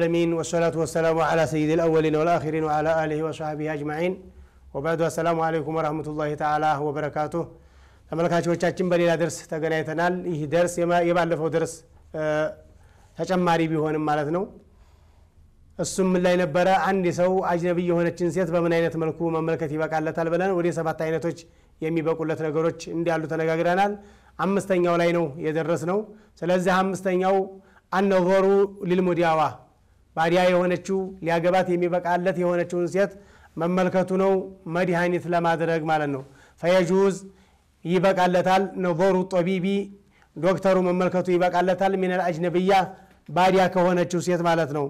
العالمين والصلاة والسلام على سيد الأولين والآخرين وعلى آله وصحبه أجمعين وبعد السلام عليكم ورحمة الله تعالى وبركاته ተመልካቾቻችን በሌላ ደርስ ተገናኝተናል ይህ ደርስ የባለፈው ደርስ ተጨማሪ ቢሆንም ማለት ነው እሱም ምን ላይ ነበረ አንድ ሰው አጅነቢ የሆነችን ሴት በምን አይነት መልኩ መመልከት ይበቃለታል ብለን ወደ ሰባት አይነቶች የሚበቁለት ነገሮች እንዲያሉ ተነጋግረናል አምስተኛው ላይ ነው የደረስ ነው ስለዚህ አምስተኛው አነظሩ ሊልሙዲያዋ ባሪያ የሆነችው ሊያገባት የሚበቃለት የሆነችውን ሴት መመልከቱ ነው መድኃኒት ለማድረግ ማለት ነው። ፈየጁዝ ይበቃለታል። ነበሩ ጦቢቢ ዶክተሩ መመልከቱ ይበቃለታል። ሚነል አጅነብያ ባዲያ ከሆነችው ሴት ማለት ነው።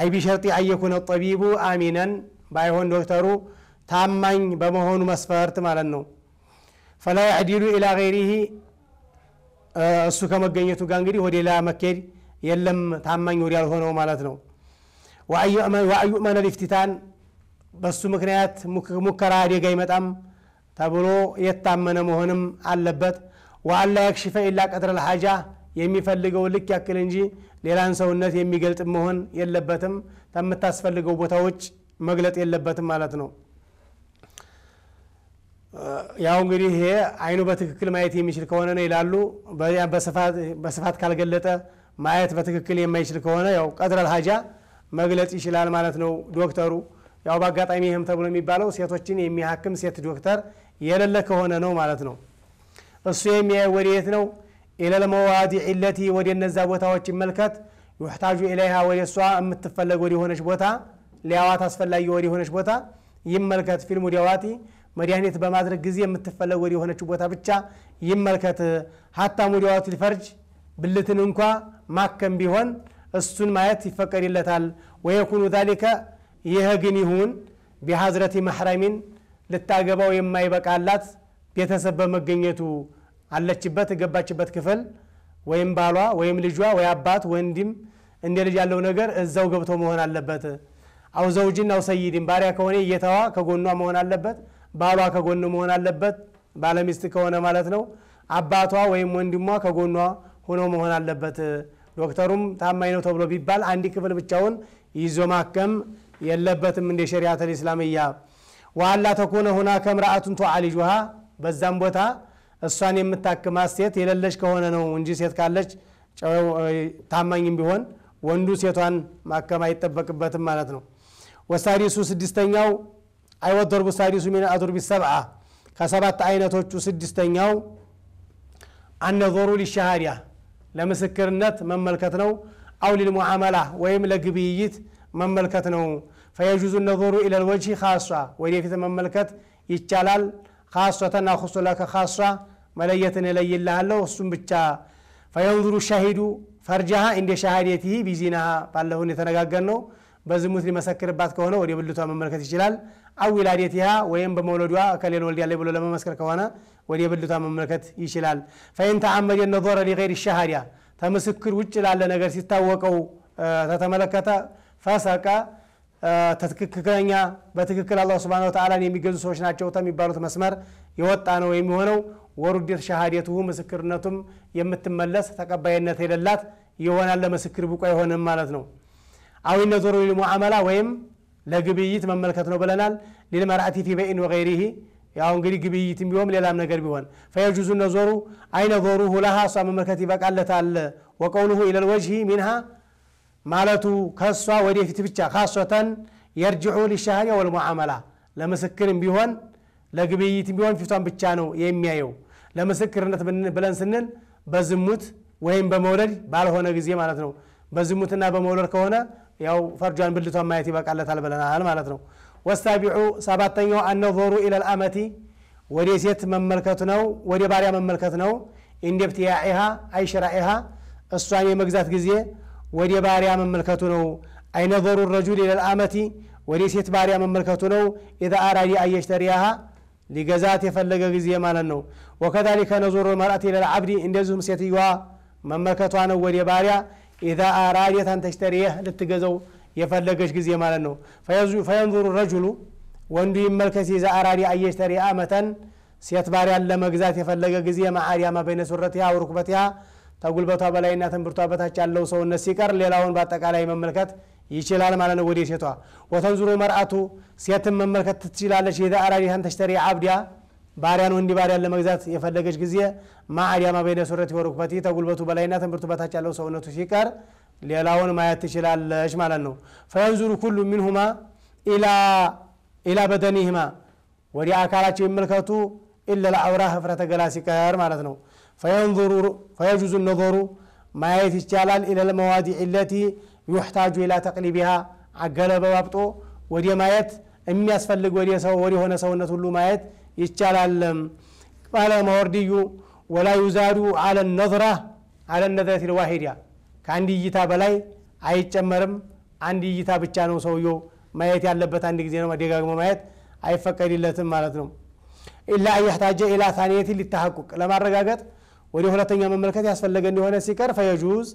አይ ቢሸርጢ አየኩነ ጠቢቡ አሚነን ባይሆን ዶክተሩ ታማኝ በመሆኑ መስፈርት ማለት ነው። ፈላ ያዕዲሉ ኢላ ገይሪሂ እሱ ከመገኘቱ ጋር እንግዲህ ወደ ሌላ መኬድ የለም ታማኝ ወዲ ያልሆነው ማለት ነው ወአዩእመነ ልፍቲታን በሱ ምክንያት ሙከራ አደጋ አይመጣም ተብሎ የታመነ መሆንም አለበት ወአላ የክሽፈ ኢላ ቀድረ ልሓጃ የሚፈልገው ልክ ያክል እንጂ ሌላን ሰውነት የሚገልጥ መሆን የለበትም ከምታስፈልገው ቦታዎች መግለጥ የለበትም ማለት ነው ያው እንግዲህ ይሄ አይኑ በትክክል ማየት የሚችል ከሆነ ነው ይላሉ በስፋት ካልገለጠ ማየት በትክክል የማይችል ከሆነ ያው ቀድረል ሀጃ መግለጽ ይችላል ማለት ነው ዶክተሩ። ያው በአጋጣሚ ይህም ተብሎ የሚባለው ሴቶችን የሚያክም ሴት ዶክተር የሌለ ከሆነ ነው ማለት ነው። እሱ የሚያይ ወዴት ነው? ኢለል መዋዲዕ ለቲ ወደ እነዛ ቦታዎች ይመልከት። ዩሕታጁ ኢለይሃ ወደ እሷ የምትፈለግ ወደ ሆነች ቦታ ሊያዋት አስፈላጊ ወደ ሆነች ቦታ ይመልከት። ፊልሙ ዲያዋቲ መድኃኒት በማድረግ ጊዜ የምትፈለግ ወደ የሆነችው ቦታ ብቻ ይመልከት። ሀታ ሙዲያዋቲ ልፈርጅ ብልትን እንኳ ማከም ቢሆን እሱን ማየት ይፈቀድለታል ወየኩኑ ዛሊከ ይህ ግን ይሁን ቢሐዝረቲ መሕረሚን ልታገባው የማይበቃላት ቤተሰብ በመገኘቱ አለችበት የገባችበት ክፍል ወይም ባሏ ወይም ልጇ ወይ አባት ወንድም እንደ ልጅ ያለው ነገር እዛው ገብቶ መሆን አለበት አው ዘውጅን አው ሰይድን ባሪያ ከሆነ እየተዋ ከጎኗ መሆን አለበት ባሏ ከጎኑ መሆን አለበት ባለሚስት ከሆነ ማለት ነው አባቷ ወይም ወንድሟ ከጎኗ ሆኖ መሆን አለበት። ዶክተሩም ታማኝ ነው ተብሎ ቢባል አንድ ክፍል ብቻውን ይዞ ማከም የለበትም። እንደ ሸሪዓት ልእስላምያ ዋላ ተኮነ ሁናከ ምርአቱን ቱዓሊጁሃ በዛም ቦታ እሷን የምታክማት ሴት የሌለች ከሆነ ነው እንጂ ሴት ካለች ታማኝም ቢሆን ወንዱ ሴቷን ማከም አይጠበቅበትም ማለት ነው። ወሳዲሱ ስድስተኛው አይወደርቡ ሳዲሱ ሚን አዱርቢ ሰብዓ ከሰባት አይነቶቹ ስድስተኛው አነዞሩ ሊሻሃዲያ ለምስክርነት መመልከት ነው አው ሊልሙዓመላ ወይም ለግብይት መመልከት ነው ፈየጁዙ ነظሩ ኢለ ልወጅህ ካሷ ወደፊት መመልከት ይቻላል ካሷተና ኩሱላ ከካሷ መለየትን እለይልሃለሁ እሱም ብቻ ፈየንظሩ ሻሂዱ ፈርጃሃ እንደ ሻሃዴትህ ቢዚናሃ ባለሁን የተነጋገር ነው በዝሙት ሊመሰክርባት ከሆነ ወደ ብልቷ መመልከት ይችላል። አዊላዴትያ ወይም በመውለዷ ከሌል ወልዳለች ብሎ ለመመስከር ከሆነ ወደ ብልቷ መመልከት ይችላል። ፈኢን ተዓመድ ነዞረ ሊገይር ሻሃዳ ተምስክር ውጭ ላለ ነገር ሲታወቀው ተተመለከተ ፈሰቀ ትክክለኛ በትክክል አላህ ሱብሓነሁ ወተዓላን የሚገዙ ሰዎች ናቸው የሚባሉት መስመር የወጣ ነው የሚሆነው። ወሩዴት ሻሃዴትሁ ምስክርነቱም የምትመለስ ተቀባይነት የሌላት ይሆናል። ለምስክር ብቁ አይሆንም ማለት ነው። አዊነዞሩ ሊልሙዓመላ ወይም ለግብይት መመልከት ነው ብለናል ሊልመርአቲ ፊ በይን ወገይሪህ ያው እንግዲህ ግብይት ቢሆን ሌላም ነገር ቢሆን ፈየጁዙ ነዞሩ አይነ ዞሩሁ ለሃ እሷ መመልከት ይበቃለታል ወቀውሉሁ ኢለልወጅሂ ሚንሃ ማለቱ ከእሷ ወደፊት ብቻ ካሶተን የርጅዑ ሊሻሃዳ ወልሙዓመላ ለምስክርም ቢሆን ለግብይት ቢሆን ፊቷን ብቻ ነው የሚያየው ለምስክርነት ብለን ስንል በዝሙት ወይም በመውለድ ባልሆነ ጊዜ ማለት ነው በዝሙትና በመውለድ ከሆነ ያው ፈርጇን ብልቷን ማየት ይበቃለታል ብለናል ማለት ነው ወስታቢዑ ሰባተኛው አነظሩ ኢለ ልአመቲ ወደ ሴት መመልከቱ ነው ወደ ባሪያ መመልከት ነው ኢንደብትያኢሃ አይሽራኢሃ እሷን የመግዛት ጊዜ ወደ ባሪያ መመልከቱ ነው አይነظሩ ረጁል ኢለ ልአመቲ ወደ ሴት ባሪያ መመልከቱ ነው ኢዛ አራዲ አየሽተሪያሃ ሊገዛት የፈለገ ጊዜ ማለት ነው ወከዛሊከ ነዞሩ መርአት ኢለ ልዓብዲ እንደዚሁም ሴትዮዋ መመልከቷ ነው ወደ ባሪያ ኢዛ አራዴት አን ተሽተሪህ ልትገዘው የፈለገች ጊዜ ማለት ነው ፈየንዙሩ ረጅሉ ወንዱ ይመልከት ኢዛ አራዲ አየሽተሪ አመተን ሴት ባሪያን ለመግዛት የፈለገ ጊዜ ማዓሪያማ በይነ ሱረትያ ወርኩበትያ ተጉልበቷ በላይና ትንብርቷ በታች ያለው ሰውነት ሲቀር ሌላውን በአጠቃላይ መመልከት ይችላል ማለት ነው ወደ ሴቷ ወተንዙሩ መርአቱ ሴትን መመልከት ትችላለች ኢዛ አራዲሃን ተሽተሪ አብዲያ ባሪያን ወንድ ባሪያን ለመግዛት የፈለገች ጊዜ ማዕዲያማ በይነ ሱረት ወርኩበት ተጉልበቱ በላይና ትምህርቱ በታች ያለው ሰውነቱ ሲቀር ሌላውን ማየት ትችላለች ማለት ነው ፈየንዙሩ ኩሉ ሚንሁማ ኢላ በደኒህማ ወደ አካላቸው ይመልከቱ ኢለ ለአውራ ህፍረተ ገላ ሲቀር ማለት ነው ፈየጁዙ ነዘሩ ማየት ይቻላል ኢለ ለመዋዲ ኢለቲ ዩሕታጁ ኢላ ተቅሊቢሃ አገለበባብጦ ወዲ ማየት የሚያስፈልግ ወዲ ሆነ ሰውነት ሁሉ ማየት ይቻላለም ቃለ ማወርድዩ ወላ ዩዛዱ አለ ነዝራ አለ ነዝረት ልዋሂድያ ከአንድ እይታ በላይ አይጨመርም አንድ እይታ ብቻ ነው ሰውዮ ማየት ያለበት አንድ ጊዜ ነው ደጋግሞ ማየት አይፈቀድለትም ማለት ነው ኢላ አያህታጀ ኢላ ታኒየት ሊተሐቁቅ ለማረጋገጥ ወደ ሁለተኛ መመልከት ያስፈለገ እንደሆነ ሲቀር ፈየጁዝ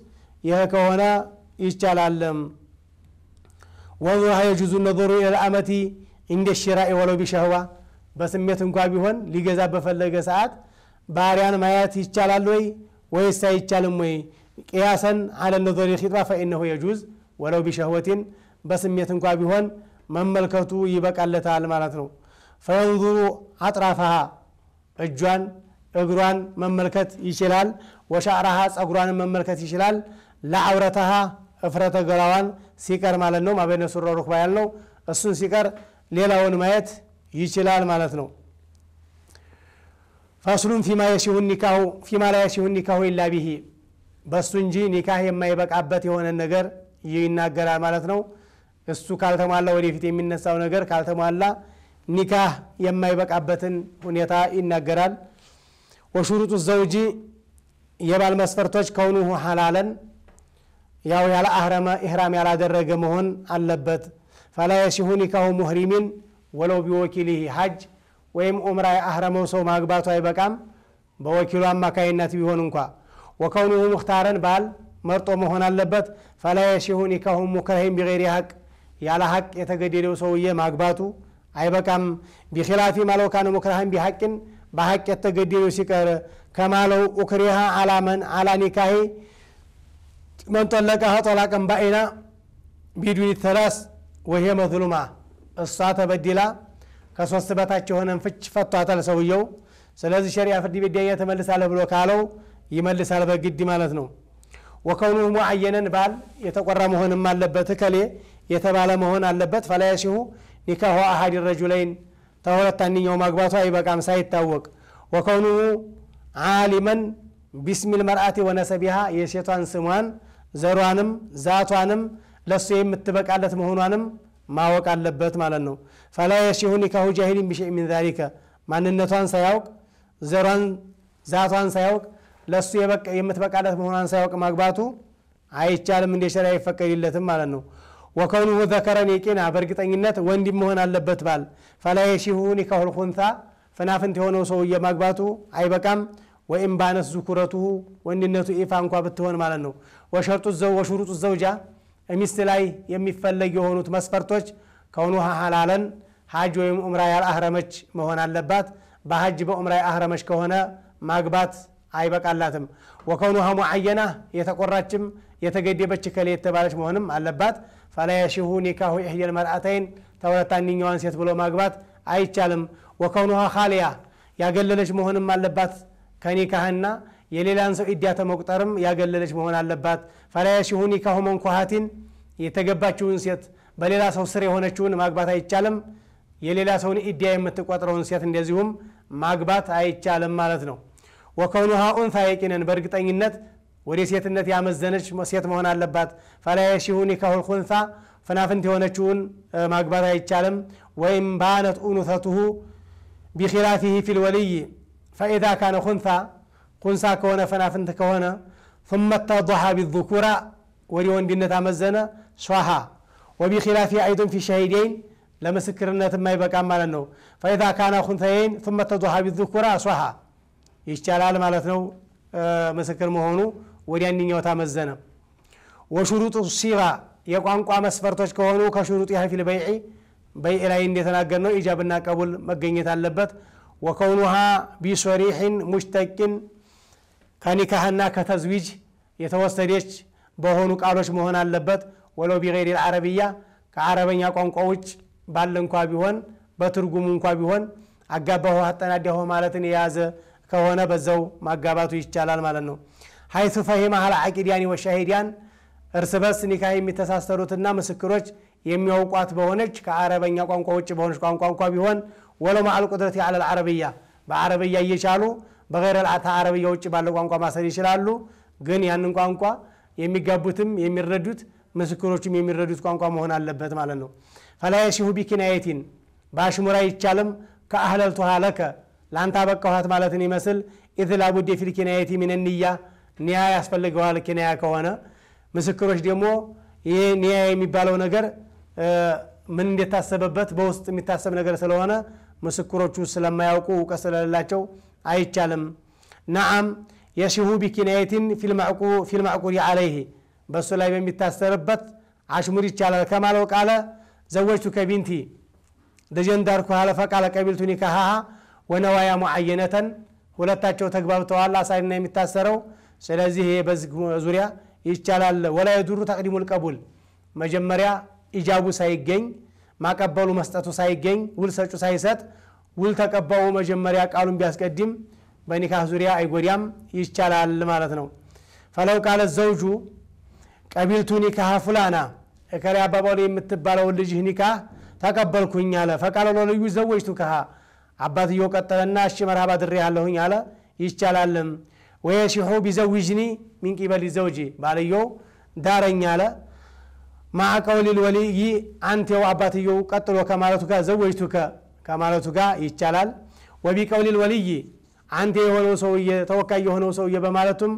ይህ ከሆነ ይቻላለም ወዙሃ የጁዙ ነظሩ ኢላ አመቲ እንደ ሽራኢ ወለው ቢሸህዋ በስሜት እንኳ ቢሆን ሊገዛ በፈለገ ሰዓት ባሪያን ማየት ይቻላል ወይ ወይስ አይቻልም ወይ? ቅያሰን አለ ነዘሪ ኺጥባ ፈኢነሁ የጁዝ ወለው ቢሸህወቲን በስሜት እንኳ ቢሆን መመልከቱ ይበቃለታል ማለት ነው። ፈየንዙሩ አጥራፋሃ እጇን እግሯን መመልከት ይችላል። ወሻዕራሃ ጸጉሯን መመልከት ይችላል። ለአውረታሃ እፍረተ ገላዋን ሲቀር ማለት ነው። ማበነሱረ ሩክባ ያልነው እሱን ሲቀር ሌላውን ማየት ይችላል ማለት ነው ፈስሉን ፊማ የሲሁን ኒካሁ ፊማ ላይ የሲሁ ኒካሁ ኢላ ቢሂ በሱ እንጂ ኒካህ የማይበቃበት የሆነ ነገር ይናገራል ማለት ነው እሱ ካልተሟላ ወደፊት የሚነሳው ነገር ካልተሟላ ኒካህ የማይበቃበትን ሁኔታ ይናገራል ወሹሩጡ ዘውጂ የባል መስፈርቶች ከሆኑ ሀላለን ያው ያለ ኢህራም ያላደረገ መሆን አለበት ፈላ የሲሁ ኒካሁ ሙህሪሚን ወለው ቢወኪልህ ሀጅ ወይም ኡምራ የአህረመው ሰው ማግባቱ አይበቃም በወኪሉ አማካይነት ቢሆን እንኳ ወከውኑሁ ሙክታረን ባል መርጦ መሆን አለበት ፈላ የሺሁ ኒካሁ ሙክረሂም ቢገይሪ ሀቅ ያለ ሀቅ የተገደደው ሰውዬ ማግባቱ አይበቃም ቢኪላፊ ማለው ሙክረሃን ቢሀቅን በሀቅ የተገደደው ሲቀር ከማለው ኡክሪሃ አላመን አላ ኒካሂ መንጠለቀ ሀጠላቀን ባኢና ቢዱኒ ተላስ ወሄ መዝሉማ እሷ ተበድላ ከሶስት በታች የሆነን ፍች ፈቷታል ሰውየው። ስለዚህ ሸሪያ ፍርድ ቤት ዳኛ ተመልሳለህ ብሎ ካለው ይመልሳል በግድ ማለት ነው። ወከውኑ ሙዓየነን ባል የተቆራ መሆንም አለበት እከሌ የተባለ መሆን አለበት። ፈላያሲሁ ኒካሁ አሃድ ረጁለይን ተሁለት አንኛው ማግባቱ አይበቃም ሳይታወቅ ወከውኑ ዓሊመን ቢስሚል መርአቲ ወነሰቢሃ የሴቷን ስሟን ዘሯንም ዛቷንም ለእሱ የምትበቃለት መሆኗንም ማወቅ አለበት ማለት ነው ፈላ የሲሁ ኒካሁ ጃሂሊን ቢሸይ ሚን ዛሊከ ማንነቷን ሳያውቅ ዘሯን ዛቷን ሳያውቅ ለሱ የምትበቃለት መሆኗን ሳያውቅ ማግባቱ አይቻልም እንደ ሸሪያ አይፈቀድለትም ማለት ነው ወከውንሁ ዘከረን የቂና በእርግጠኝነት ወንድም መሆን አለበት ባል ፈላ የሲሁ ኒካሁ ልኹንታ ፍናፍንት የሆነው ሰውዬ ማግባቱ አይበቃም ወይም ባነስ ዙኩረቱ ወንድነቱ ኢፋ እንኳ ብትሆን ማለት ነው ወሸርጡ ዘው ወሹሩጡ ዘውጃ ሚስት ላይ የሚፈለግ የሆኑት መስፈርቶች ከሆኑ ሀላለን ሀጅ ወይም ኡምራ ያልአህረመች መሆን አለባት በሀጅ በኡምራ ያህረመች ከሆነ ማግባት አይበቃላትም ወከውኑሃ ሙዓየና የተቆራችም የተገደበች ከሌ የተባለች መሆንም አለባት ፈላ የሽሁ ኒካሁ ኢሕየል መርአተይን ተሁለት አንደኛዋን ሴት ብሎ ማግባት አይቻልም ወከውኑሃ ካሊያ ያገለለች መሆንም አለባት ከኒካህና የሌላን ሰው ኢዳ ተመቁጠርም ያገለለች መሆን አለባት ፈላያሲሁ ኒካሁ መንኳሃቲን የተገባችውን ሴት በሌላ ሰው ስር የሆነችውን ማግባት አይቻልም የሌላ ሰውን ኢዳ የምትቆጥረውን ሴት እንደዚሁም ማግባት አይቻልም ማለት ነው ወከውኑሃ ኡንታ የቂነን በእርግጠኝነት ወደ ሴትነት ያመዘነች ሴት መሆን አለባት ፈላያሲሁ ኒካሁ ልኩንታ ፍናፍንት የሆነችውን ማግባት አይቻልም ወይም ባነት ኡኑተትሁ ቢኪላፊህ ፊልወልይ ፈኢዛ ካነ ኩንታ ኩንሳ ከሆነ ፈናፍንት ከሆነ ثመተ ضሓ ቢذኩራ ወዲ ወንድነት አመዘነ ሸሃ ወቢኪላፊ አይዶን ፊ ሸሂደይን ለምስክርነት የማይበቃም ማለት ነው ፈኢዛ ካና ኩንተየይን ثመተ ضሓ ቢذኩራ ሸሃ ይቻላል ማለት ነው ምስክር መሆኑ ወዲ አንድኛው ታመዘነ ወሹሩጡ ሲራ የቋንቋ መስፈርቶች ከሆኑ ከሹሩጥ ሀፊል በይዒ በይዕ ላይ እንደተናገር ነው ኢጃብና ቀቡል መገኘት አለበት ወከውኑሃ ቢሶሪሕን ሙሽተቂን ከኒካህና ከተዝዊጅ የተወሰደች በሆኑ ቃሎች መሆን አለበት ወለው ቢገይር አረብያ ከአረበኛ ቋንቋ ውጭ ባለ እንኳ ቢሆን በትርጉሙ እንኳ ቢሆን አጋባሁ አጠናዳሁ ማለትን የያዘ ከሆነ በዛው ማጋባቱ ይቻላል ማለት ነው ሀይቱ ፈሂማ ሀል አቂዲያን ወሻሂዲያን እርስ በርስ ኒካ የሚተሳሰሩትና ምስክሮች የሚያውቋት በሆነች ከአረበኛ ቋንቋ ውጭ በሆነች ቋንቋ እንኳ ቢሆን ወለው ማዕል ቁድረት ያለ አረብያ በአረብያ እየቻሉ በገይረ ልዓታ አረብያ ውጭ ባለው ቋንቋ ማሰር ይችላሉ። ግን ያንን ቋንቋ የሚጋቡትም የሚረዱት ምስክሮቹም የሚረዱት ቋንቋ መሆን አለበት ማለት ነው። ፈላ የሲሁ ቢኪናየቲን በአሽሙራ ይቻልም ከአህለልቱሃ ለከ ለአንተ አበቃኋት ማለትን ይመስል ኢዝ ላቡድ ፊል ኪናየቲ ሚን ንያ ኒያ ያስፈልገዋል። ኪናያ ከሆነ ምስክሮች ደግሞ ይህ ኒያ የሚባለው ነገር ምን እንደታሰበበት በውስጥ የሚታሰብ ነገር ስለሆነ ምስክሮቹ ስለማያውቁ እውቀት ስለሌላቸው አይቻልም ነዓም የሲሁ ቢኪናየትን ፊልማዕቁሪ አለይህ በእሱ ላይ በሚታሰርበት አሽሙር ይቻላል ከማለው ቃለ ዘወጅቱ ከቢንቲ ልጄን ሀለፈ ቃለ ቀቢልቱ ኒካሃሃ ወነዋያ ሙዓየነተን ሁለታቸው ተግባብተዋል አሳሪና የሚታሰረው ስለዚህ ይሄ በዚህ ዙሪያ ይቻላል ወላ የዱሩ ተቅዲሙ ልቀቡል መጀመሪያ ኢጃቡ ሳይገኝ ማቀበሉ መስጠቱ ሳይገኝ ውል ሰጩ ሳይሰጥ ውል ተቀባው መጀመሪያ ቃሉን ቢያስቀድም በኒካህ ዙሪያ አይጎዳም ይቻላል ማለት ነው ፈለው ቃለ ዘውጁ ቀቢልቱ ኒካህ ፉላና እከሪ አባባሉ የምትባለውን ልጅህ ኒካህ ተቀበልኩኝ አለ ፈቃለ ለልዩ ዘወጅቱ ከሃ አባትየው ቀጠለና እሺ መርሃባ ድሬ ያለሁኝ አለ ይቻላልም ወየሲሑ ቢዘውጅኒ ሚን ቂበል ዘውጂ ባልየው ዳረኝ አለ ማዕቀውሊል ወልይ አንቴው አባትየው ቀጥሎ ከማለቱ ከ ዘወጅቱ ከ ከማለቱ ጋር ይቻላል ወቢቀውሊል ወልይ አንተ የሆነው ሰውዬ ተወካይ የሆነው ሰውዬ በማለቱም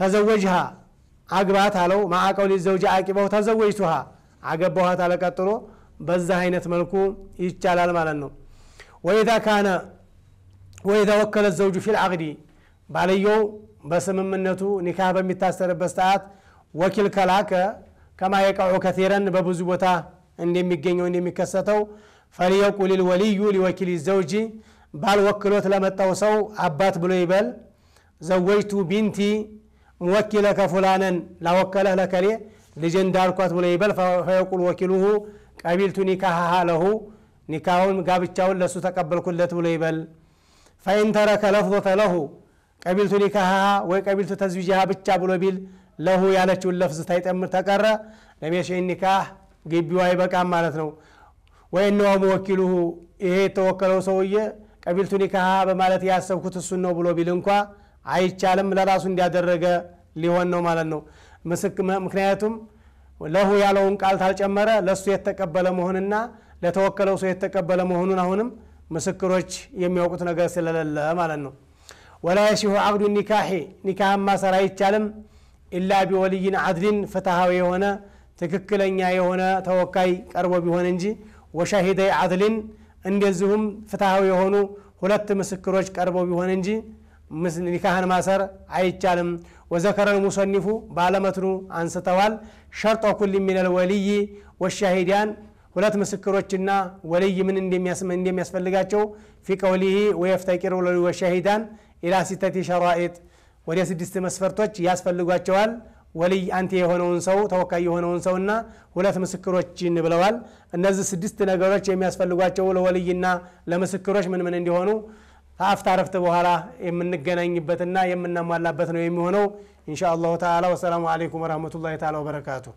ተዘወጅሃ አግባት አለው ማዕቀውሊ ዘውጅ አቂበው ተዘወጅቱሃ አገባኋ አለቀጥሎ በዛ አይነት መልኩ ይቻላል ማለት ነው ወኢዛ ካነ ወኢዛ ወከለ ዘውጁ ፊል አቅዲ ባልየው በስምምነቱ ኒካህ በሚታሰርበት ሰዓት ወኪል ከላከ ከማ የቀዑ ከቴረን በብዙ ቦታ እንደሚገኘው እንደሚከሰተው ፈሊየቁል ልወልዩ ሊወኪል ዘውጂ ባል ወክሎት ለመጣው ሰው አባት ብሎ ይበል ዘወጅቱ ቢንቲ ወኪለ ከፉላነን ላወከለህ ለከሌ ልጅ እንዳልኳት ብሎ ይበል ፈየቁል ወኪሉሁ ቀቢልቱ ኒካሃሃ ለሁ ኒካሁን ጋብቻውን ለሱ ተቀበልኩለት ብሎ ይበል ፈኢንተረከ ለፍዞተ ለሁ ቀቢልቱ ኒካሃሃ ወይ ቀቢልቱ ተዝዊጃሃ ብቻ ብሎ ቢል ለሁ ያለችውን ለፍዝ ታይጠምር ተቀረ ለሜሽ ኒካህ ግቢዋ ይበቃም ማለት ነው ወይነሆሙ ወኪሉሁ ይሄ የተወከለው ሰውዬ ቀቢልቱ ኒካሃ በማለት ያሰብኩት እሱን ነው ብሎ ቢል እንኳ አይቻልም። ለራሱ እንዲያደረገ ሊሆን ነው ማለት ነው። ምክንያቱም ለሁ ያለውን ቃል ታልጨመረ ለእሱ የተቀበለ መሆንና ለተወከለው ሰው የተቀበለ መሆኑን አሁንም ምስክሮች የሚያውቁት ነገር ስለሌለ ማለት ነው። ወላ የሲሁ አቅዱ ኒካሄ ኒካህ ማሰር አይቻልም። ኢላ ቢወልይን አድሊን ፍትሃዊ የሆነ ትክክለኛ የሆነ ተወካይ ቀርቦ ቢሆን እንጂ ወሻሂደ አድሊን እንደዚሁም ፍትሐዊ የሆኑ ሁለት ምስክሮች ቀርበው ቢሆን እንጂ ኒካህን ማሰር አይቻልም ወዘከረል ሙሰኒፉ ባለመትኑ አንስተዋል ሸርጦ ኩል ሚነል ወልይ ወሻሂዲያን ሁለት ምስክሮችና ወልይ ምን እንደሚያስፈልጋቸው ፊ ቀውሊሂ ወየፍተቂሩ ወሻሂዳን ኢላ ሲተቲ ሸራኢጥ ወደ ስድስት መስፈርቶች ያስፈልጓቸዋል ወልይ አንቴ የሆነውን ሰው ተወካይ የሆነውን ሰውና ሁለት ምስክሮችን ብለዋል። እነዚህ ስድስት ነገሮች የሚያስፈልጓቸው ለወልይና ለምስክሮች ምን ምን እንዲሆኑ ከአፍታ ረፍት በኋላ የምንገናኝበትና የምናሟላበት ነው የሚሆነው። እንሻ አላሁ ተዓላ ወሰላሙ አለይኩም ወረህመቱላሂ ታላ ወበረካቱ።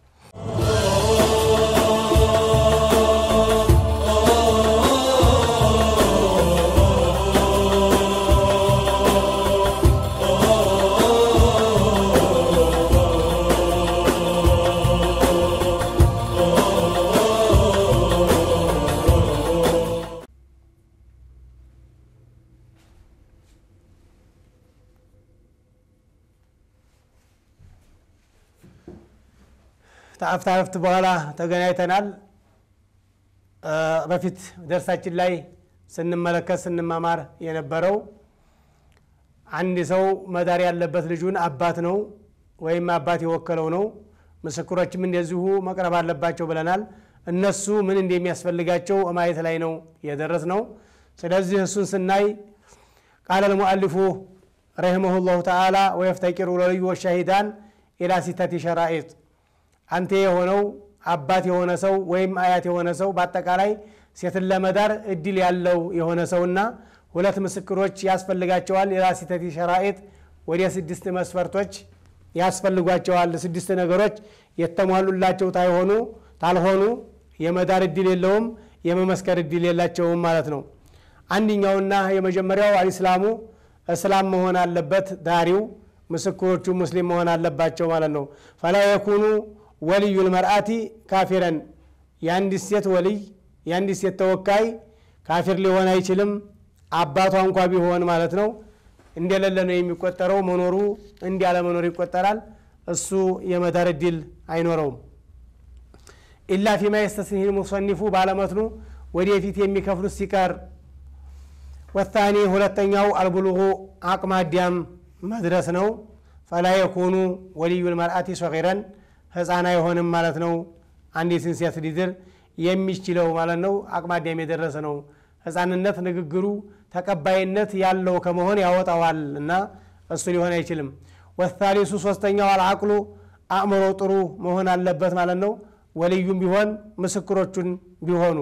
ከአፍታ ረፍት በኋላ ተገናኝተናል። በፊት ደርሳችን ላይ ስንመለከት ስንማማር የነበረው አንድ ሰው መዳር ያለበት ልጁን አባት ነው ወይም አባት የወከለው ነው፣ ምስክሮችም እንደዚሁ መቅረብ አለባቸው ብለናል። እነሱ ምን እንደሚያስፈልጋቸው ማየት ላይ ነው የደረስ ነው። ስለዚህ እሱን ስናይ ቃለ ልሙአሊፉ ረሂመሁላሁ ተዓላ ወየፍተቂሩ ለልዩ ወሻሂዳን ኢላ ሲተቲ ሸራኢጥ አንቴ የሆነው አባት የሆነ ሰው ወይም አያት የሆነ ሰው በአጠቃላይ ሴትን ለመዳር እድል ያለው የሆነ ሰውና ሁለት ምስክሮች ያስፈልጋቸዋል። ኢላ ሲተቲ ወደ ስድስት መስፈርቶች ያስፈልጓቸዋል። ስድስት ነገሮች የተሟሉላቸው ታይሆኑ ታልሆኑ የመዳር እድል የለውም፣ የመመስከር እድል የላቸውም ማለት ነው። አንደኛውና የመጀመሪያው አልኢስላሙ እስላም መሆን አለበት። ዳሪው ምስክሮቹ ሙስሊም መሆን አለባቸው ማለት ነው። ፈላ የኩኑ ወልዩ ልመርአቲ ካፊረን የአንድ ሴት ወልይ የአንድ ሴት ተወካይ ካፊር ሊሆን አይችልም አባቷ እንኳ ቢሆን ማለት ነው እንደሌለ ነው የሚቆጠረው መኖሩ እንዲያለ መኖር ይቆጠራል እሱ የመዳር እድል አይኖረውም ኢላ ፊማ የስተስኒህ ሙሰኒፉ ባለመትኑ ወደፊት የሚከፍሉት ሲቀር ወታኒ ሁለተኛው አልቡልሁ አቅማዲያም መድረስ ነው ፈላ የኩኑ ወልዩ ልመርአቲ ሰጊረን ህፃን አይሆንም ማለት ነው አንዲትን ሴት ሊድር የሚችለው ማለት ነው አቅማዳም የደረሰ ነው ህፃንነት ንግግሩ ተቀባይነት ያለው ከመሆን ያወጣዋል እና እሱ ሊሆን አይችልም ወታሊሱ ሶስተኛው አልአቅሉ አእምሮ ጥሩ መሆን አለበት ማለት ነው ወልዩም ቢሆን ምስክሮቹን ቢሆኑ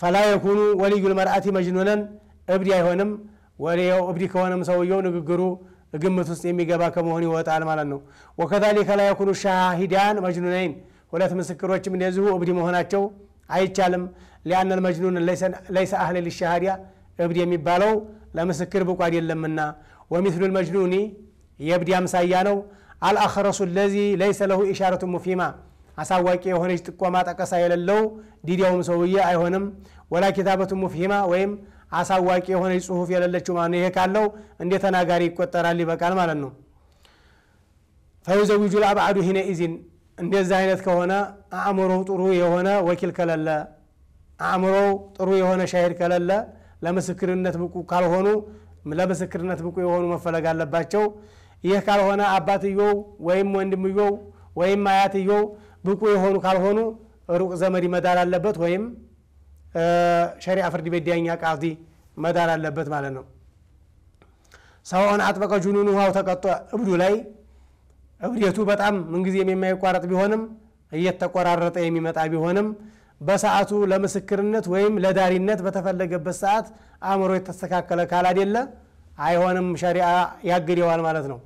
ፈላ የኩኑ ወልዩ ልመርአቲ መጅኑነን እብድ አይሆንም እብድ ከሆነም ሰውየው ንግግሩ ግምት ውስጥ የሚገባ ከመሆን ይወጣል ማለት ነው ወከዛሊከ ላ የኩኑ ሻሂዳን መጅኑነይን ሁለት ምስክሮችም እንደዚሁ እብድ መሆናቸው አይቻልም ሊአነ ልመጅኑን ለይሰ አህል ልሻሃዲያ እብድ የሚባለው ለምስክር ብቁ አይደለምና ወሚስሉ ልመጅኑኒ የእብድ አምሳያ ነው አልአኸረሱ ለዚ ለይሰ ለሁ ኢሻረቱ ሙፊማ አሳዋቂ የሆነች ጥቆማ ጠቀሳ የሌለው ዲዲያውም ሰውዬ አይሆንም ወላ ኪታበቱ ሙፊማ ወይም አሳዋቂ የሆነ ጽሁፍ የሌለችው ማለት ነው። ይሄ ካለው እንደ ተናጋሪ ይቆጠራል፣ ይበቃል ማለት ነው። ፈዩዘዊጁ ልአብዓዱ ሂነ ኢዚን እንደዚ አይነት ከሆነ አእምሮው ጥሩ የሆነ ወኪል ከለለ አእምሮው ጥሩ የሆነ ሻሂድ ከለለ ለምስክርነት ብቁ ካልሆኑ ለምስክርነት ብቁ የሆኑ መፈለግ አለባቸው። ይህ ካልሆነ አባትየው ወይም ወንድምየው ወይም አያትየው ብቁ የሆኑ ካልሆኑ ሩቅ ዘመድ ይመዳል አለበት ወይም ሸሪዓ ፍርድ ቤት ዳኛ ቃዚ መዳር አለበት ማለት ነው ሰውን አጥበቀ ጁኑን ውሃው ተቀጦ እብዱ ላይ እብዴቱ በጣም ምንጊዜም የማይቋረጥ ቢሆንም እየተቆራረጠ የሚመጣ ቢሆንም በሰዓቱ ለምስክርነት ወይም ለዳሪነት በተፈለገበት ሰዓት አእምሮ የተስተካከለ ካላደለ አይሆንም ሸሪዓ ያግደዋል ማለት ነው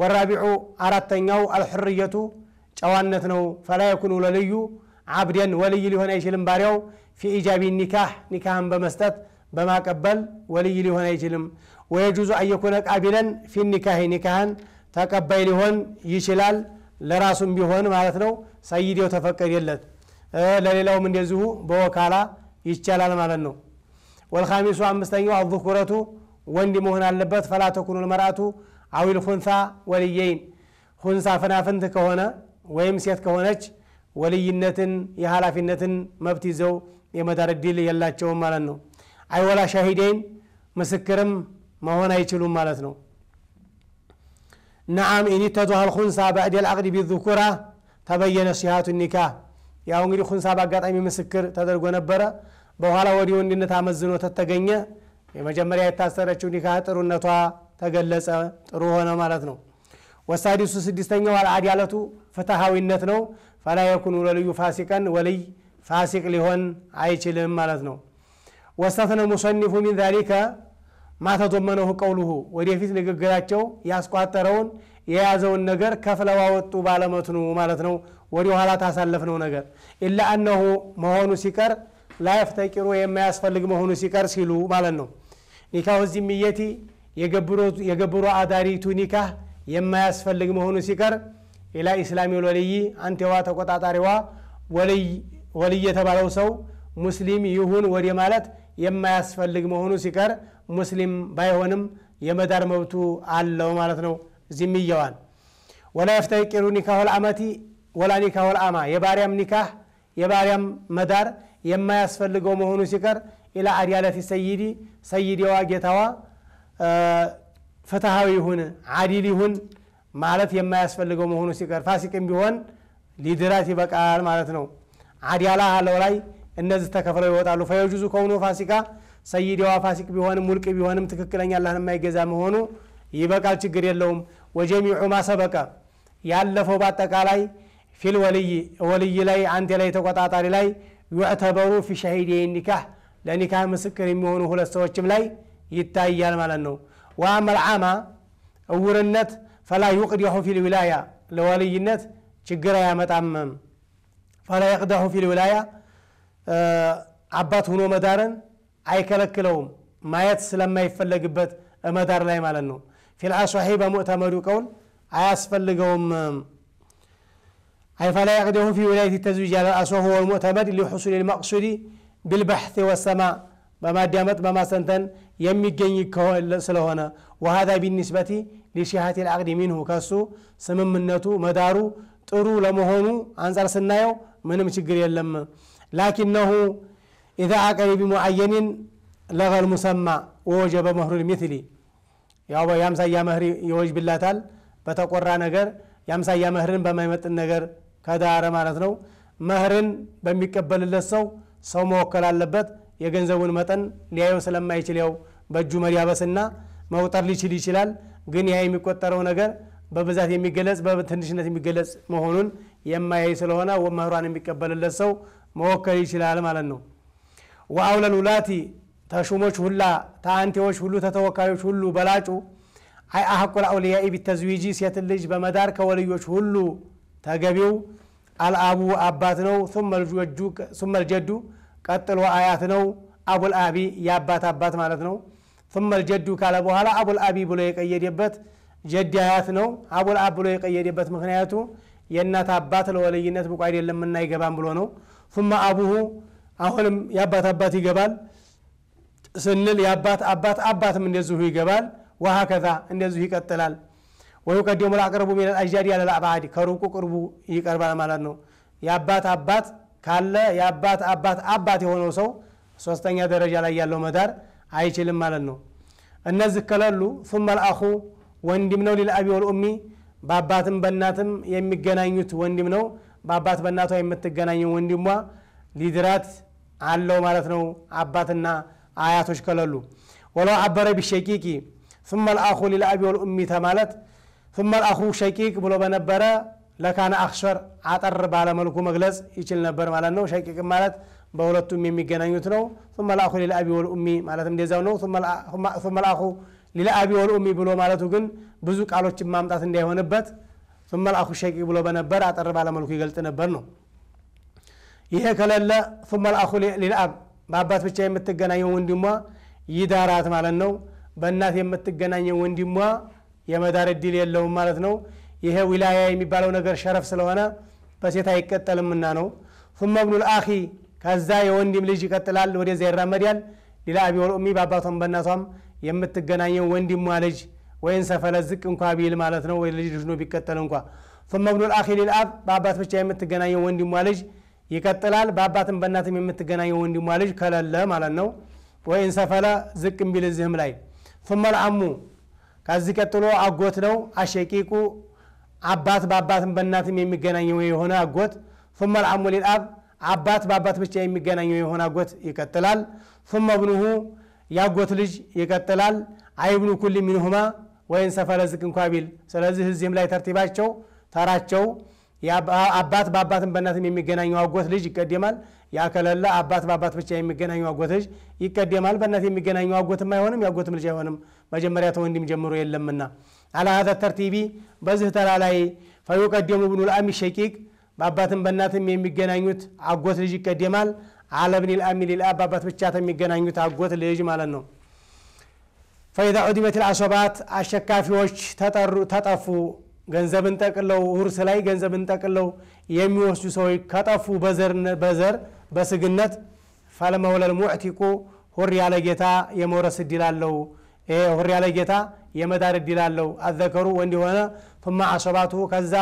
ወራቢዑ አራተኛው አልሕርየቱ ጨዋነት ነው ፈላ የኩኑ ለልዩ አብደን ወልይ ሊሆን አይችልም ባሪያው ፊኢጃቢ ኒካህ ኒካህን በመስጠት በማቀበል ወልይ ሊሆን አይችልም ወየጁዙ አየኩነ ቃቢለን ፊ ኒካህ ኒካህን ተቀባይ ሊሆን ይችላል ለራሱም ቢሆን ማለት ነው ሰይዴው ተፈቀደለት ለሌላውም እንደዚሁ በወካላ ይቻላል ማለት ነው ወልካሚሱ አምስተኛው አዙኩረቱ ወንድ መሆን አለበት ፈላ ተኩኑ ልመርአቱ አዊል ሁንሳ ወልየይን ሁንሳ ፍናፍንት ከሆነ ወይም ሴት ከሆነች ወልይነትን የኃላፊነትን መብት ይዘው የመዳረግ ድል የላቸውም ማለት ነው አይወላ ሻሂዴን ምስክርም መሆን አይችሉም ማለት ነው ነዓም ኢኒተቱሃ ልኩንሳ ባዕድ ልዓቅድ ቢذኩራ ተበየነ ሲሃቱ ኒካ። ያው እንግዲህ ኩንሳ በአጋጣሚ ምስክር ተደርጎ ነበረ በኋላ ወዲሁ እንድነት አመዝኖ ተተገኘ የመጀመሪያ የታሰረችው ኒካ ጥሩነቷ ተገለጸ ጥሩ ሆነ ማለት ነው ወሳዲሱ ስድስተኛው አልዓዲያለቱ ፍትሃዊነት ነው ፈላ የኩኑ ለልዩ ፋሲቀን ወልይ ፋሲቅ ሊሆን አይችልም ማለት ነው ወስተትነ ሙሰኒፉ ሚን ዛሊከ ማተዶመነሁ ቀውልሁ ወደፊት ንግግራቸው ያስቋጠረውን የያዘውን ነገር ከፍለው አወጡ ባለመትኑ ማለት ነው ወደ ኋላ ታሳለፍነው ነገር ኢላ አነሁ መሆኑ ሲቀር ላይፍተቂሩ የማያስፈልግ መሆኑ ሲቀር ሲሉ ማለት ነው ኒካሁ ዚምየቲ የገብሮ አዳሪቱ ኒካህ የማያስፈልግ መሆኑ ሲቀር ኢላ ኢስላሚ ወልይ አንቴዋ ተቆጣጣሪዋ ወልይ ወልይ የተባለው ሰው ሙስሊም ይሁን ወደ ማለት የማያስፈልግ መሆኑ ሲቀር ሙስሊም ባይሆንም የመዳር መብቱ አለው ማለት ነው እዚህም ይየዋል ወላ የፍተቂሩ ኒካሁል አመቲ ወላ ኒካሁል አማ የባሪያም ኒካህ የባሪያም መዳር የማያስፈልገው መሆኑ ሲቀር ኢላ አዲያለት ሰይዲ ሰይዲዋ ጌታዋ ፍትሃዊ ይሁን አዲል ይሁን ማለት የማያስፈልገው መሆኑ ሲቀር ፋሲቅም ቢሆን ሊድራት ይበቃል ማለት ነው አዲያላ አለው ላይ እነዚህ ተከፍለው ይወጣሉ። ፈየጁዙ ከሆኑ ፋሲካ ሰይዲዋ ፋሲክ ቢሆንም ሙልቅ ቢሆንም ትክክለኛ አላህን የማይገዛ መሆኑ ይበቃል፣ ችግር የለውም። ወጀሚዑ ማሰበቀ ያለፈው በአጠቃላይ ፊል ወልይ ወልይ ላይ አንቴ ላይ ተቆጣጣሪ ላይ ዩዕተበሩ ፊ ሸሂድ ኒካህ ለኒካህ ምስክር የሚሆኑ ሁለት ሰዎችም ላይ ይታያል ማለት ነው። ወአመል ዓማ እውርነት ፈላ ዩቅዲሑ ፊል ዊላያ ለወልይነት ችግር አያመጣም። ፈላ የቅዳሁ ፊ ልውላያ አባት ሁኖ መዳርን አይከለክለውም ማየት ስለማይፈለግበት መዳር ላይ ማለት ነው ፊልአሷሒ በሙዕተመዱ ቀውል አያስፈልገውም أي فلا يقدر في ولاية التزويج على الأصوى هو المعتمد لحصول المقصود بالبحث والسماع بما دامت بما سنتن يمجني سلهنا وهذا بالنسبة لشهادة العقد منه كسو سمم النتو مدارو ጥሩ ለመሆኑ አንጻር ስናየው ምንም ችግር የለም። ላኪነሁ ኢዛ አቀሪ ቢሙዓየኒን ለቀል ሙሰማ ወወጀበ መህሩ ልሚትሊ ያው የአምሳያ መህር ብላታል በተቆራ ነገር የአምሳያ መህርን በማይመጥን ነገር ከዳረ ማለት ነው። መህርን በሚቀበልለት ሰው ሰው መወከል አለበት። የገንዘቡን መጠን ሊያየው ስለማይችል ያው በእጁ መዳበስና መቁጠር ሊችል ይችላል። ግን ያ የሚቆጠረው ነገር በብዛት የሚገለጽ በትንሽነት የሚገለጽ መሆኑን የማያይ ስለሆነ መህሯን የሚቀበልለት ሰው መወከል ይችላል ማለት ነው ወአውለል ውላቲ ተሹሞች ሁላ ተአንቴዎች ሁሉ ተተወካዮች ሁሉ በላጩ አይ አሐቁል ቢተዝዊጂ ሴት ልጅ በመዳር ከወልዮች ሁሉ ተገቢው አልአቡ አባት ነው ሱመ ልጀዱ ቀጥሎ አያት ነው አቡልአቢ የአባት አባት ማለት ነው ثم الجد ካለ በኋላ አቡል አቢ ብሎ የቀየደበት ጀድ አያት ነው። አቡል አብ ብሎ የቀየደበት ምክንያቱ የእናት አባት ለወልይነት ብቁ አይደለም እና ይገባም ብሎ ነው። ፉማ አቡሁ አሁንም የአባት አባት ይገባል ስንል የአባት አባት አባትም እንደዚሁ ይገባል። ወሀከዛ እንደዚሁ ይቀጥላል። ወይቀደሙ ለአቅርቡ ሚነል አጅዳድ ያለ ለአባድ ከሩቁ ቅርቡ ይቀርባል ማለት ነው። የአባት አባት ካለ የአባት አባት አባት የሆነው ሰው ሶስተኛ ደረጃ ላይ ያለው መዳር አይችልም ማለት ነው። እነዚህ ከለሉ ሱመ ልአኹ ወንድም ነው ሊልአቢ ወልኡሚ በአባትም በእናትም የሚገናኙት ወንድም ነው በአባት በእናቷ የምትገናኘው ወንድሟ ሊድራት አለው ማለት ነው አባትና አያቶች ከለሉ ወለው አበረ ቢሸቂቂ ثم الاخ للاب والام ተማለት ثم الأخ ሸቂቅ ብሎ በነበረ ለካነ አክሸር አጠር ባለመልኩ መግለጽ ይችል ነበር ማለት ነው ሸቂቅ ማለት በሁለቱም የሚገናኙት ነው ثم الأخ للأب والأم ማለት እንደዛው ነው ثم الاخ ሊለአቢ ወልኡሚ ብሎ ማለቱ ግን ብዙ ቃሎችን ማምጣት እንዳይሆንበት መልአኩ ሸቂ ብሎ በነበር አጠር ባለመልኩ ይገልጥ ነበር ነው ይሄ ከሌለ መልአኩ ሊልአብ በአባት ብቻ የምትገናኘው ወንድሟ ይዳራት ማለት ነው በእናት የምትገናኘው ወንድሟ የመዳር እድል የለውም ማለት ነው ይሄ ዊላያ የሚባለው ነገር ሸረፍ ስለሆነ በሴት አይቀጠልምና ነው ሱመ ብኑ الاخ ከዛ የወንድም ልጅ ይቀጥላል ወደዚያ ይራመዳል ሌላ አቢ ወልኡሚ በአባቷም በእናቷም የምትገናኘው ወንድሟ ልጅ ወይን ሰፈለ ዝቅ እንኳ ቢል ማለት ነው ወይ ልጅ ድኖ ቢቀጠል እንኳ ثم ابن الاخ للاب በአባት ብቻ የምትገናኘው ወንድሟ ልጅ ይቀጥላል በአባትም በእናትም የምትገናኘው ወንድሟ ልጅ ከለለ ማለት ነው ወይን ሰፈለ ዝቅ ቢል እዚህም ላይ ثم العሙ ከዚህ ቀጥሎ አጎት ነው አሸቂቁ አባት በአባትም በእናትም የሚገናኘው የሆነ አጎት ثم العሙ للاب አባት በአባት ብቻ የሚገናኘው የሆነ አጎት ይቀጥላል ثم ابنه ያጎት ልጅ ይቀጥላል አይብሉ ኩል ሚንሁማ ወይን ሰፈለዝቅ እንኳ ቢል ስለዚህ እዚህም ላይ ተርቲባቸው ተራቸው አባት በአባትም በእናትም የሚገናኙ አጎት ልጅ ይቀደማል ያከለለ አባት በአባት ብቻ የሚገናኙ አጎት ልጅ ይቀደማል በእናት የሚገናኙ አጎትም አይሆንም ያጎትም ልጅ አይሆንም መጀመሪያ ተወንድም ጀምሮ የለምና አላ ሀዛ ተርቲቢ በዚህ ተራ ላይ ፈዩቀደሙ ብኑ ልአሚ ሸቂቅ በአባትም በእናትም የሚገናኙት አጎት ልጅ ይቀደማል አለብኒ ልአሚ ልልአ በአባት ብቻ የሚገናኙት አጎት ልጅ ማለት ነው ፈኢዛ ዑዲበት ልአሶባት አሸካፊዎች ተጠፉ ገንዘብን ጠቅለው ውርስ ላይ ገንዘብን ጠቅለው የሚወስዱ ሰዎች ከጠፉ በዘር በስግነት ፈለመውለል ሙዕቲቁ ሁር ያለ ጌታ የመውረስ እድል አለው ሁር ያለ ጌታ የመዳር እድል አለው አዘከሩ ወንድ የሆነ ቱማ አሶባቱ ከዛ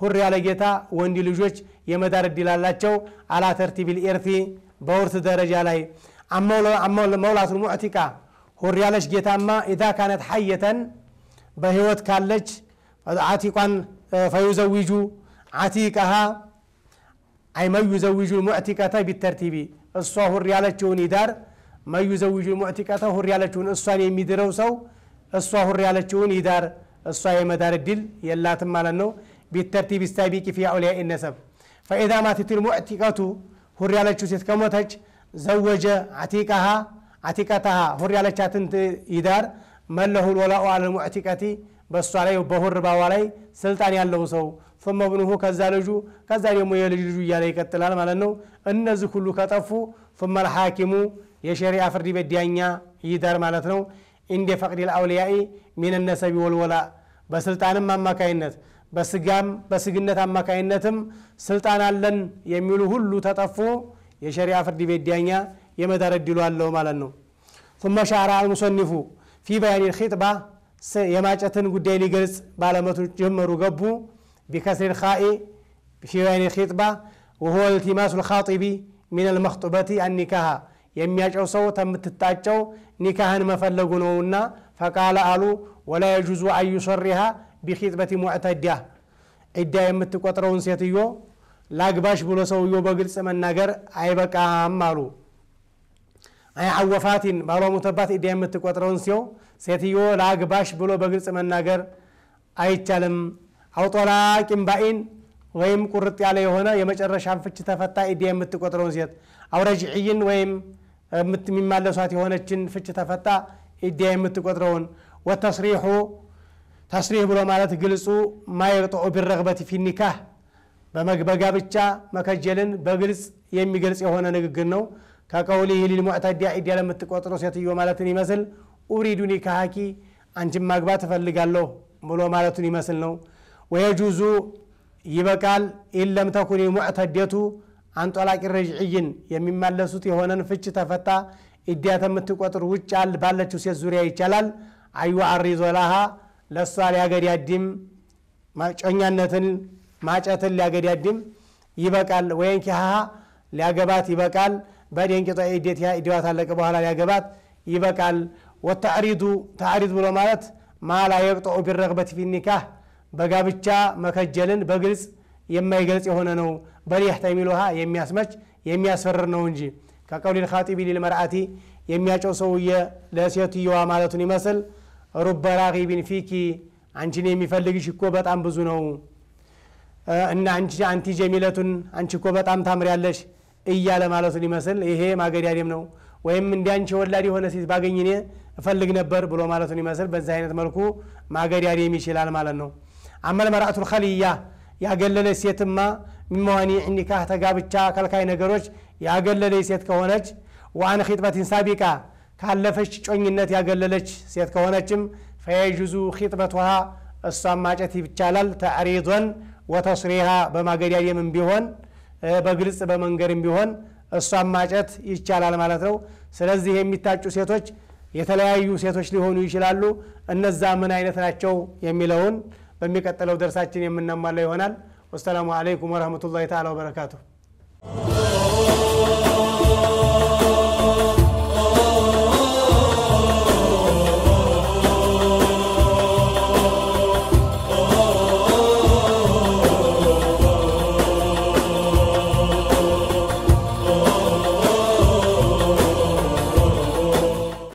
ሁር ያለ ጌታ ወንድ ልጆች የመዳር እድል አላቸው አላ በውርስ ደረጃ ላይ መውላቱ ሙዕቲቃ ሁር ያለች ጌታማ ኢዛ ካነት ሐየተን በህይወት ካለች አቲቋን ፈዩዘዊጁ አቲቀሃ አይ መዩዘዊጁ ሙዕቲቀተ ቢተርቲቢ እሷ ሁር ያለችውን ይዳር መዩዘዊጁ ሙዕቲቀተ ሁር ያለችውን እሷን የሚድረው ሰው እሷ ሁር ያለችውን ይዳር እሷ የመዳር እድል የላትም ማለት ነው ቢተርቲቢ ስታቢቂ ፊ አውሊያ ነሰብ ፈኢዛ ማትትል ሙዕቲቀቱ ሁር ያለችው ሴት ከሞተች ዘወጀ አቲቃሃ አቲቀተሃ ሁር ያለቻትን ይዳር መለሁ አለ አለልሙዕቲቀቲ በእሷ ላይ በሁር ባዋ ላይ ስልጣን ያለው ሰው ثم ابنه ከዛ ልጁ ከዛ ደግሞ የልጅ ልጁ እያለ ይቀጥላል ማለት ነው። እነዚህ ሁሉ ከጠፉ ثم الحاكሙ የሸሪዓ ፍርድ ቤት ዳኛ ይዳር ማለት ነው። እንደ ፈቅድ ልአውልያኢ ሚን ነሰቢ ወልወላ በስልጣንም አማካይነት በስጋም በስግነት አማካይነትም ስልጣን አለን የሚሉ ሁሉ ተጠፎ የሸሪያ ፍርድ ቤት ዳኛ የመዳር አለው ማለት ነው ثم شعر المصنف في بيان الخطبة የማጨትን ጉዳይ ሊገልጽ ባለመቱ ጀመሩ ገቡ ቢከስር الخاء في بيان الخطبة وهو التماس الخاطب من المخطبة النكاح የሚያጨው ሰው ተምትታጨው ኒካህን መፈለጉ ነውና ፈቃለ አሉ ወላ የጁዙ አን ቢኺጥበቲ ሙዕተዳ ዕዳ የምትቆጥረውን ሴትዮ ላግባሽ ብሎ ሰውዮ በግልጽ መናገር አይበቃም አሉ አያሐወፋቲን ባሏ ሙተባት ዕዳ የምትቆጥረውን ሲው ሴትዮ ላግባሽ ብሎ በግልጽ መናገር አይቻልም አውጦላቂም ባኢን ወይም ቁርጥ ያለ የሆነ የመጨረሻ ፍች ተፈታ ዕዳ የምትቆጥረውን ሴት አውረጅዕይን ወይም የሚማለሷት የሆነችን ፍች ተፈታ ዕዳ የምትቆጥረውን ወተስሪሑ ተስሪህ ብሎ ማለት ግልጹ ማየቅጦ ቢረግበት ፊኒካህ በጋብቻ መከጀልን በግልጽ የሚገልጽ የሆነ ንግግር ነው ከቀውሊህ ሊልሙዕተዲያ ኢድ ለምትቆጥሮ ሴትዮ ማለትን ይመስል ኡሪዱ ኒካሃኪ አንቺን ማግባት እፈልጋለሁ ብሎ ማለቱን ይመስል ነው ወየጁዙ ይበቃል ኢለም ተኩኒ ሙዕተዴቱ አንጦላቂ ረጅዕይን የሚመለሱት የሆነን ፍች ተፈታ ኢዲያ የምትቆጥር ውጭ ባለችው ሴት ዙሪያ ይቻላል አዩ አሪዞ ላሃ ለእሷ ሊያገዳድም ጮኛነትን ማጨትን ሊያገዳድም ይበቃል። ወይን ኪሀሃ ሊያገባት ይበቃል። በደንቂጦ ኢዴት ዲዋት አለቀ በኋላ ሊያገባት ይበቃል። ወተዕሪዱ ተዕሪድ ብሎ ማለት ማላ የቅጦኡ ቢረግበት ፊኒካህ በጋብቻ መከጀልን በግልጽ የማይገልጽ የሆነ ነው። በል የሕተሚሉሃ የሚያስመች የሚያስፈርር ነው እንጂ ከቀውሊል ኻጢቢ ሊልመርአቲ የሚያጨው ሰውዬ ለሴትዮዋ ማለቱን ይመስል ሩበ ራጊቢን ፊኪ አንቺን የሚፈልግሽ እኮ በጣም ብዙ ነው እና አንቺ አንቲ ጀሚለቱን አንቺ እኮ በጣም ታምሪያለሽ እያለ ማለቱን ይመስል ይሄ ማገድ ነው ወይም እንዲ አንቺ ወላድ የሆነ ሴት ባገኝ እኔ እፈልግ ነበር ብሎ ማለቱን ይመስል በዚህ አይነት መልኩ ማገድ ይችላል ማለት ነው አመል መርአቱል ኸልያ ያገለለች ሴትማ ሚመዋኒ ኒካህ ተጋብቻ ከልካይ ነገሮች ያገለለች ሴት ከሆነች ወአን ኺጥበትን ሳቢቃ ካለፈች ጮኝነት ያገለለች ሴት ከሆነችም ፈየጁዙ ኺጥበት ውሃ እሷን ማጨት ይቻላል። ተዕሪዶን ወተስሪሃ በማገዳየምም ቢሆን በግልጽ በመንገድም ቢሆን እሷን ማጨት ይቻላል ማለት ነው። ስለዚህ የሚታጩ ሴቶች የተለያዩ ሴቶች ሊሆኑ ይችላሉ። እነዛ ምን አይነት ናቸው የሚለውን በሚቀጥለው ደርሳችን የምናሟላ ይሆናል። ወሰላሙ አለይኩም ወረህመቱላሂ ተዓላ ወበረካቱሁ።